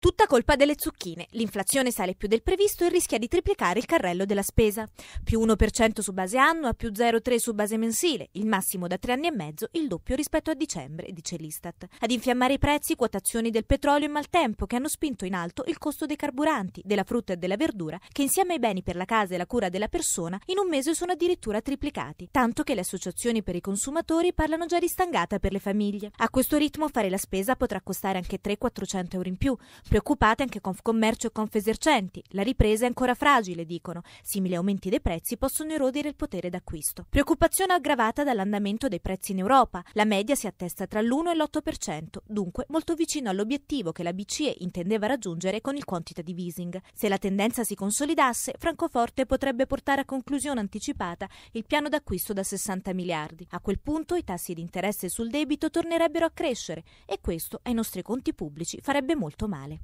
Tutta colpa delle zucchine. L'inflazione sale più del previsto e rischia di triplicare il carrello della spesa. Più 1% su base annua, più 0,3 su base mensile, il massimo da tre anni e mezzo, il doppio rispetto a dicembre, dice l'Istat. Ad infiammare i prezzi quotazioni del petrolio e maltempo che hanno spinto in alto il costo dei carburanti, della frutta e della verdura, che insieme ai beni per la casa e la cura della persona in un mese sono addirittura triplicati, tanto che le associazioni per i consumatori parlano già di stangata per le famiglie. A questo ritmo fare la spesa potrà costare anche 3-400 euro in più Preoccupate anche Confcommercio e Confesercenti. La ripresa è ancora fragile, dicono. Simili aumenti dei prezzi possono erodere il potere d'acquisto. Preoccupazione aggravata dall'andamento dei prezzi in Europa. La media si attesta tra l'1 e l'8%, dunque molto vicino all'obiettivo che la BCE intendeva raggiungere con il quantitative easing. Se la tendenza si consolidasse, Francoforte potrebbe portare a conclusione anticipata il piano d'acquisto da 60 miliardi. A quel punto i tassi di interesse sul debito tornerebbero a crescere e questo ai nostri conti pubblici farebbe molto male.